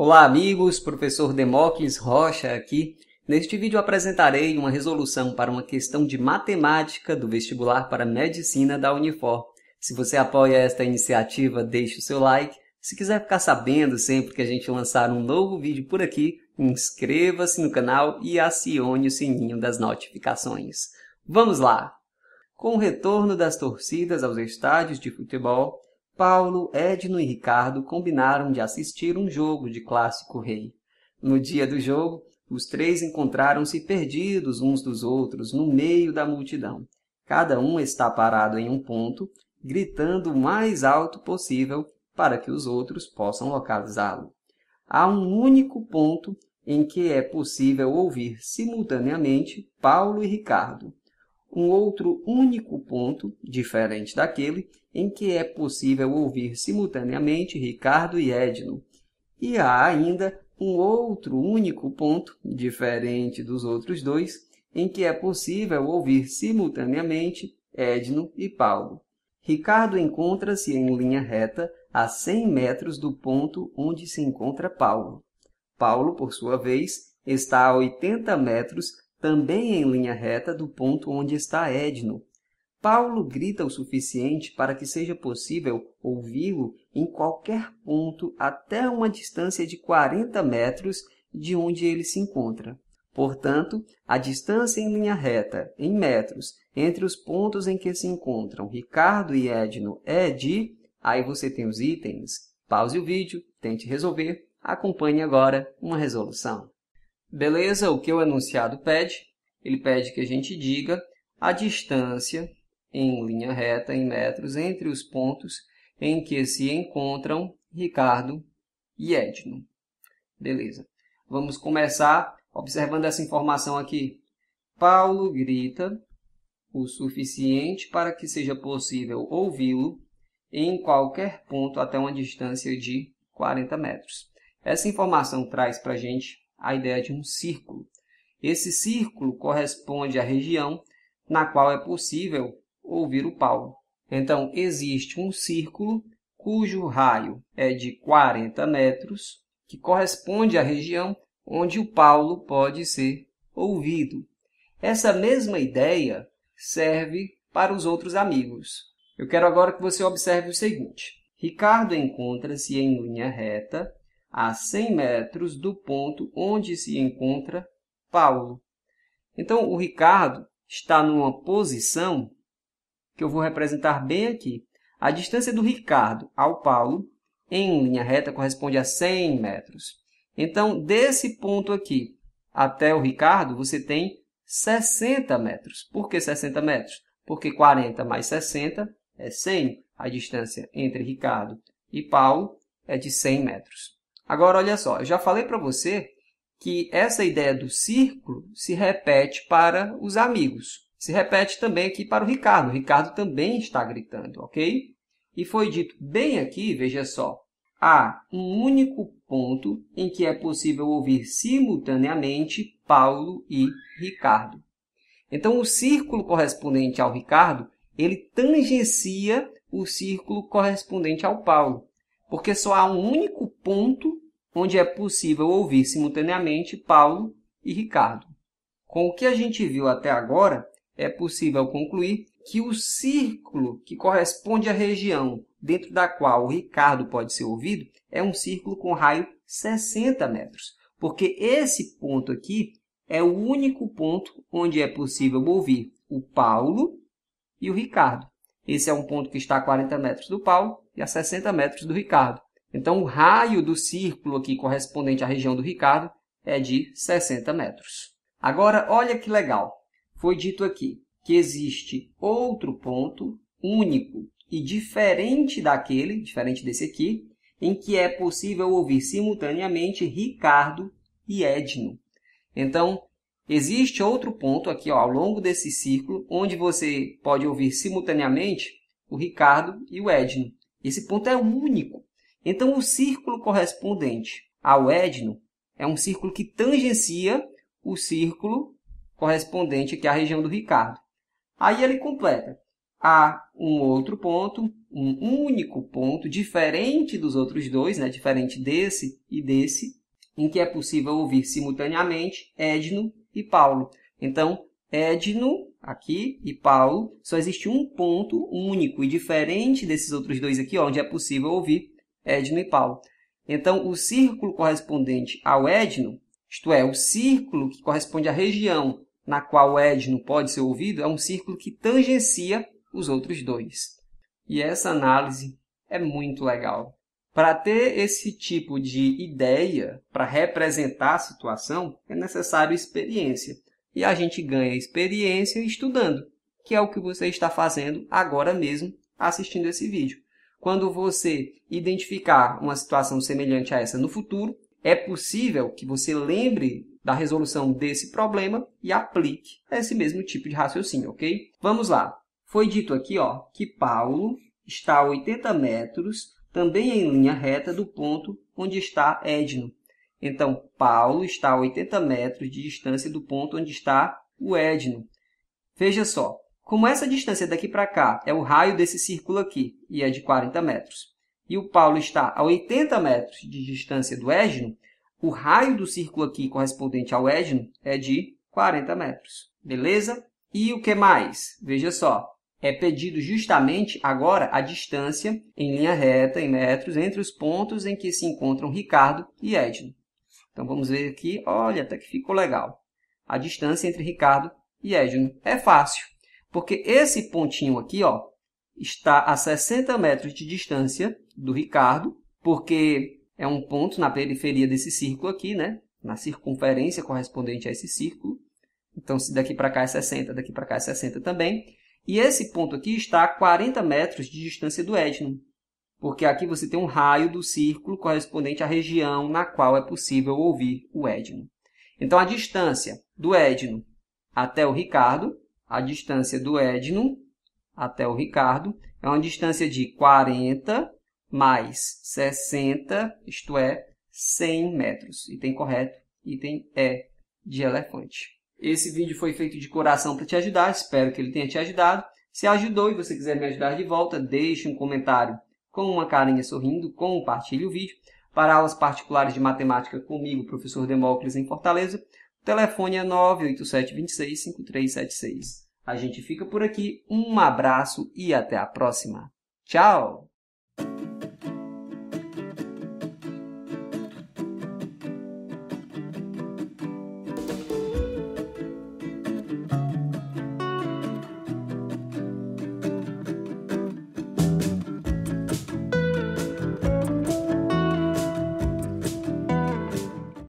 Olá amigos, professor Demócles Rocha aqui. Neste vídeo apresentarei uma resolução para uma questão de matemática do vestibular para medicina da Unifor. Se você apoia esta iniciativa, deixe o seu like. Se quiser ficar sabendo sempre que a gente lançar um novo vídeo por aqui, inscreva-se no canal e acione o sininho das notificações. Vamos lá! Com o retorno das torcidas aos estádios de futebol, Paulo, Edno e Ricardo combinaram de assistir um jogo de Clássico Rei. No dia do jogo, os três encontraram-se perdidos uns dos outros no meio da multidão. Cada um está parado em um ponto, gritando o mais alto possível para que os outros possam localizá-lo. Há um único ponto em que é possível ouvir simultaneamente Paulo e Ricardo um outro único ponto, diferente daquele, em que é possível ouvir simultaneamente Ricardo e Edno. E há ainda um outro único ponto, diferente dos outros dois, em que é possível ouvir simultaneamente Edno e Paulo. Ricardo encontra-se em linha reta a 100 metros do ponto onde se encontra Paulo. Paulo, por sua vez, está a 80 metros também em linha reta do ponto onde está Edno. Paulo grita o suficiente para que seja possível ouvi-lo em qualquer ponto até uma distância de 40 metros de onde ele se encontra. Portanto, a distância em linha reta, em metros, entre os pontos em que se encontram Ricardo e Edno é de. Aí você tem os itens. Pause o vídeo, tente resolver, acompanhe agora uma resolução. Beleza, o que o enunciado pede? Ele pede que a gente diga a distância em linha reta, em metros, entre os pontos em que se encontram Ricardo e Edno. Beleza. Vamos começar observando essa informação aqui. Paulo grita o suficiente para que seja possível ouvi-lo em qualquer ponto até uma distância de 40 metros. Essa informação traz para a gente a ideia de um círculo. Esse círculo corresponde à região na qual é possível ouvir o Paulo. Então, existe um círculo cujo raio é de 40 metros, que corresponde à região onde o Paulo pode ser ouvido. Essa mesma ideia serve para os outros amigos. Eu quero agora que você observe o seguinte: Ricardo encontra-se em linha reta a 100 metros do ponto onde se encontra Paulo. Então, o Ricardo está numa posição que eu vou representar bem aqui. A distância do Ricardo ao Paulo, em linha reta, corresponde a 100 metros. Então, desse ponto aqui até o Ricardo, você tem 60 metros. Por que 60 metros? Porque 40 mais 60 é 100. A distância entre Ricardo e Paulo é de 100 metros. Agora, olha só, eu já falei para você que essa ideia do círculo se repete para os amigos. Se repete também aqui para o Ricardo. O Ricardo também está gritando, ok? E foi dito bem aqui, veja só, há um único ponto em que é possível ouvir simultaneamente Paulo e Ricardo. Então, o círculo correspondente ao Ricardo, ele tangencia o círculo correspondente ao Paulo, porque só há um único ponto onde é possível ouvir simultaneamente Paulo e Ricardo. Com o que a gente viu até agora, é possível concluir que o círculo que corresponde à região dentro da qual o Ricardo pode ser ouvido é um círculo com raio 60 metros, porque esse ponto aqui é o único ponto onde é possível ouvir o Paulo e o Ricardo. Esse é um ponto que está a 40 metros do Paulo e a 60 metros do Ricardo. Então, o raio do círculo aqui correspondente à região do Ricardo é de 60 metros. Agora, olha que legal. Foi dito aqui que existe outro ponto único e diferente daquele, diferente desse aqui, em que é possível ouvir simultaneamente Ricardo e Edno. Então, existe outro ponto aqui ó, ao longo desse círculo onde você pode ouvir simultaneamente o Ricardo e o Edno. Esse ponto é único. Então, o círculo correspondente ao edno é um círculo que tangencia o círculo correspondente aqui à região do Ricardo. Aí ele completa. Há um outro ponto, um único ponto, diferente dos outros dois, né? diferente desse e desse, em que é possível ouvir simultaneamente Edno e Paulo. Então, Edno aqui e Paulo, só existe um ponto único e diferente desses outros dois aqui, onde é possível ouvir é, Edno e Paulo. Então, o círculo correspondente ao Edno, isto é, o círculo que corresponde à região na qual o Edno pode ser ouvido, é um círculo que tangencia os outros dois. E essa análise é muito legal. Para ter esse tipo de ideia, para representar a situação, é necessário experiência. E a gente ganha experiência estudando, que é o que você está fazendo agora mesmo assistindo esse vídeo. Quando você identificar uma situação semelhante a essa no futuro, é possível que você lembre da resolução desse problema e aplique esse mesmo tipo de raciocínio, ok? Vamos lá. Foi dito aqui ó, que Paulo está a 80 metros, também em linha reta, do ponto onde está Edno. Então, Paulo está a 80 metros de distância do ponto onde está o Edno. Veja só, como essa distância daqui para cá é o raio desse círculo aqui, e é de 40 metros, e o Paulo está a 80 metros de distância do égino, o raio do círculo aqui correspondente ao égino é de 40 metros. Beleza? E o que mais? Veja só, é pedido justamente agora a distância em linha reta, em metros, entre os pontos em que se encontram Ricardo e Edno. Então vamos ver aqui, olha, até que ficou legal. A distância entre Ricardo e Edno. É fácil. Porque esse pontinho aqui, ó, está a 60 metros de distância do Ricardo, porque é um ponto na periferia desse círculo aqui, né? Na circunferência correspondente a esse círculo. Então, se daqui para cá é 60, daqui para cá é 60 também. E esse ponto aqui está a 40 metros de distância do Edno, porque aqui você tem um raio do círculo correspondente à região na qual é possível ouvir o Edno. Então, a distância do Edno até o Ricardo a distância do Edno até o Ricardo é uma distância de 40 mais 60, isto é, 100 metros. Item correto, item E de elefante. Esse vídeo foi feito de coração para te ajudar, espero que ele tenha te ajudado. Se ajudou e você quiser me ajudar de volta, deixe um comentário com uma carinha sorrindo, compartilhe o vídeo. Para aulas particulares de matemática comigo, professor Demócles em Fortaleza, telefone é 987265376. A gente fica por aqui. Um abraço e até a próxima. Tchau!